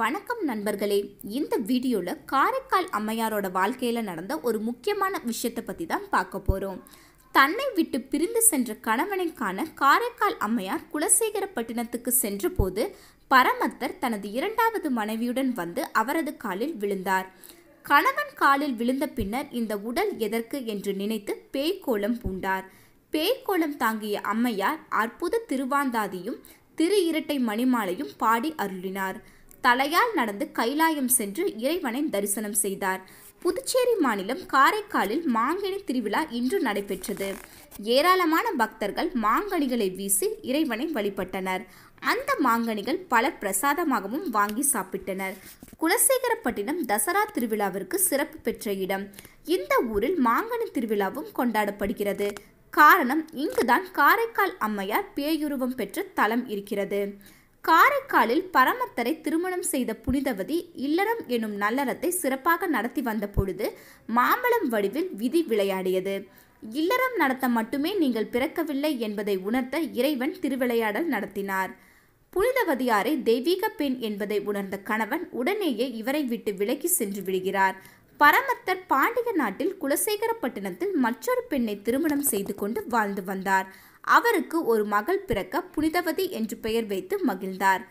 வணக்கம் நண்பர்களே இந்த வீடியோவில் காரைக்கால் அம்மையாரோட வாழ்க்கையில் நடந்த ஒரு முக்கியமான விஷயத்தை பற்றி தான் பார்க்க போகிறோம் தன்னை விட்டு பிரிந்து சென்ற கணவனை காண காரைக்கால் அம்மையார் குலசேகரப்பட்டினத்துக்கு சென்றபோது பரமத்தர் தனது இரண்டாவது மனைவியுடன் வந்து அவரது காலில் விழுந்தார் கணவன் காலில் விழுந்த பின்னர் இந்த உடல் எதற்கு என்று நினைத்து பேய்கோலம் பூண்டார் பேய்கோலம் தாங்கிய அம்மையார் அற்புத திருவாந்தாதியும் திரு இரட்டை மணிமாலையும் பாடி அருளினார் தலையால் நடந்து கைலாயம் சென்று இறைவனை தரிசனம் செய்தார் புதுச்சேரி மாநிலம் காரைக்காலில் மாங்கனி திருவிழா இன்று நடைபெற்றது ஏராளமான பக்தர்கள் மாங்கனிகளை வீசி இறைவனை வழிபட்டனர் அந்த மாங்கனிகள் பலர் பிரசாதமாகவும் வாங்கி சாப்பிட்டனர் குலசேகரப்பட்டினம் தசரா திருவிழாவிற்கு சிறப்பு பெற்ற இடம் இந்த ஊரில் மாங்கனி திருவிழாவும் கொண்டாடப்படுகிறது காரணம் இங்குதான் காரைக்கால் அம்மையார் பேயுருவம் பெற்ற தலம் இருக்கிறது காரைக்காலில் பரமத்தரை திருமணம் செய்த புனிதவதி இல்லறம் எனும் நல்லறத்தை சிறப்பாக நடத்தி வந்த பொழுது மாம்பழம் வடிவில் விதி விளையாடியது இல்லறம் நடத்த மட்டுமே நீங்கள் பிறக்கவில்லை என்பதை உணர்த்த இறைவன் திருவிளையாடல் நடத்தினார் புனிதவதியாரை தெய்வீக பெண் என்பதை உணர்ந்த கணவன் உடனேயே இவரை விட்டு விலகி சென்று விடுகிறார் பரமத்தர் பாண்டிய நாட்டில் குலசேகரப்பட்டினத்தில் மற்றொரு பெண்ணை திருமணம் செய்து கொண்டு வாழ்ந்து வந்தார் அவருக்கு ஒரு மகள் பிறக்க புனிதவதி என்று பெயர் வைத்து மகிழ்ந்தார்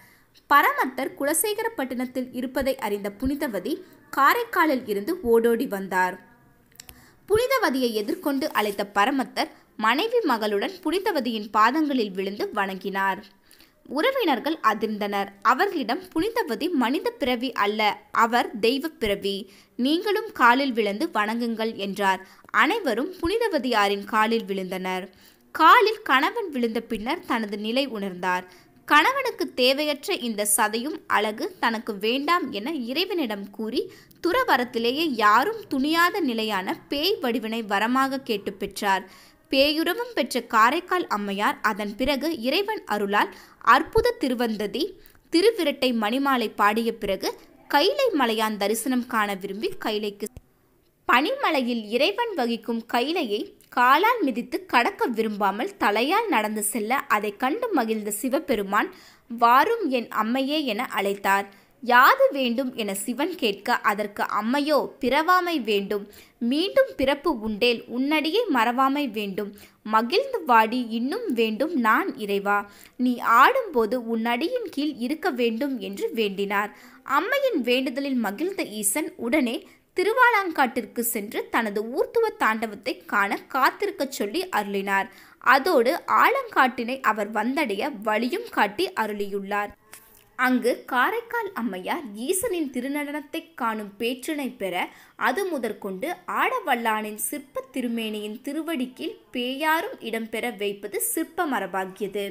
பரமத்தர் குலசேகரப்பட்டினத்தில் இருப்பதை அறிந்த புனிதவதி காரைக்காலில் இருந்து ஓடோடி வந்தார் புனிதவதியை எதிர்கொண்டு அழைத்த பரமத்தர் மனைவி மகளுடன் புனிதவதியின் பாதங்களில் விழுந்து வணங்கினார் உறவினர்கள் அதிர்ந்தனர் அவர்களிடம் புனிதவதி மனித பிறவி அல்ல அவர் தெய்வ பிறவி நீங்களும் காலில் விழுந்து வணங்குங்கள் என்றார் அனைவரும் புனிதவதியாரின் காலில் விழுந்தனர் காலில் கணவன் விழுந்த பின்னர் தனது நிலை உணர்ந்தார் கணவனுக்கு தேவையற்ற இந்த சதையும் அழகு தனக்கு வேண்டாம் என இறைவனிடம் கூறி துறவரத்திலேயே யாரும் துணியாத நிலையான பேய் வடிவினை வரமாக கேட்டு பெற்றார் பேயுறவும் பெற்ற காரைக்கால் அம்மையார் அதன் பிறகு இறைவன் அருளால் அற்புத திருவந்ததி திருவிரட்டை மணிமாலை பாடிய பிறகு கைலை மலையான் தரிசனம் காண விரும்பி கைலைக்கு பனிமலையில் இறைவன் வகிக்கும் கைலையை காலால் மிதித்து கடக்க விரும்பாமல் தலையால் நடந்து செல்ல அதை கண்டு மகிழ்ந்த சிவபெருமான் வாரும் என் அம்மையே என அழைத்தார் யாது வேண்டும் என சிவன் கேட்க அதற்கு அம்மையோ பிறவாமை வேண்டும் மீண்டும் பிறப்பு உண்டேல் உன்னடியே மறவாமை வேண்டும் மகிழ்ந்து வாடி இன்னும் வேண்டும் நான் இறைவா நீ ஆடும்போது உன்னடியின் கீழ் இருக்க வேண்டும் என்று வேண்டினார் அம்மையின் வேண்டுதலில் மகிழ்ந்த ஈசன் உடனே திருவாலாங்காட்டிற்கு சென்று தனது ஊர்த்துவ தாண்டவத்தை காண காத்திருக்க சொல்லி அருளினார் அதோடு ஆலங்காட்டினை அவர் வந்தடைய வழியும் காட்டி அருளியுள்ளார் அங்கு காரைக்கால் அம்மையார் ஈசனின் திருநடனத்தை காணும் பேற்றினை பெற அது முதற்கொண்டு ஆடவல்லானின் சிற்ப திருமேனியின் திருவடிக்கில் பேயாரும் இடம்பெற வைப்பது சிற்ப மரபாகியது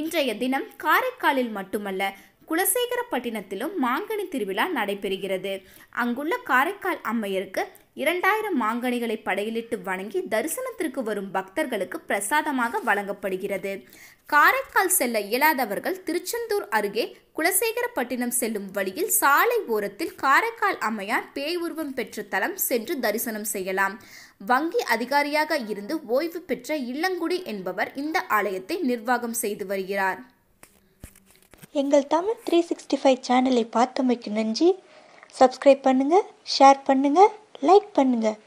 இன்றைய தினம் காரைக்காலில் மட்டுமல்ல குலசேகரப்பட்டினத்திலும் மாங்கனி திருவிழா நடைபெறுகிறது அங்குள்ள காரைக்கால் அம்மையருக்கு இரண்டாயிரம் மாங்கனிகளை படையலிட்டு வணங்கி தரிசனத்திற்கு வரும் பக்தர்களுக்கு பிரசாதமாக வழங்கப்படுகிறது காரைக்கால் செல்ல இயலாதவர்கள் திருச்செந்தூர் அருகே குலசேகரப்பட்டினம் செல்லும் வழியில் சாலை ஓரத்தில் காரைக்கால் அம்மையார் பேய் உருவம் பெற்ற தலம் சென்று தரிசனம் செய்யலாம் வங்கி அதிகாரியாக இருந்து ஓய்வு பெற்ற இல்லங்குடி என்பவர் இந்த ஆலயத்தை நிர்வாகம் செய்து வருகிறார் எங்கள் தமிழ் த்ரீ சிக்ஸ்டி ஃபைவ் சேனலை பார்த்தமைக்கு நன்றி சப்ஸ்கிரைப் பண்ணுங்கள் ஷேர் பண்ணுங்கள் லைக் பண்ணுங்கள்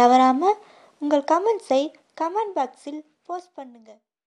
தவறாமல் உங்கள் கமெண்ட்ஸை கமெண்ட் பாக்ஸில் போஸ்ட் பண்ணுங்கள்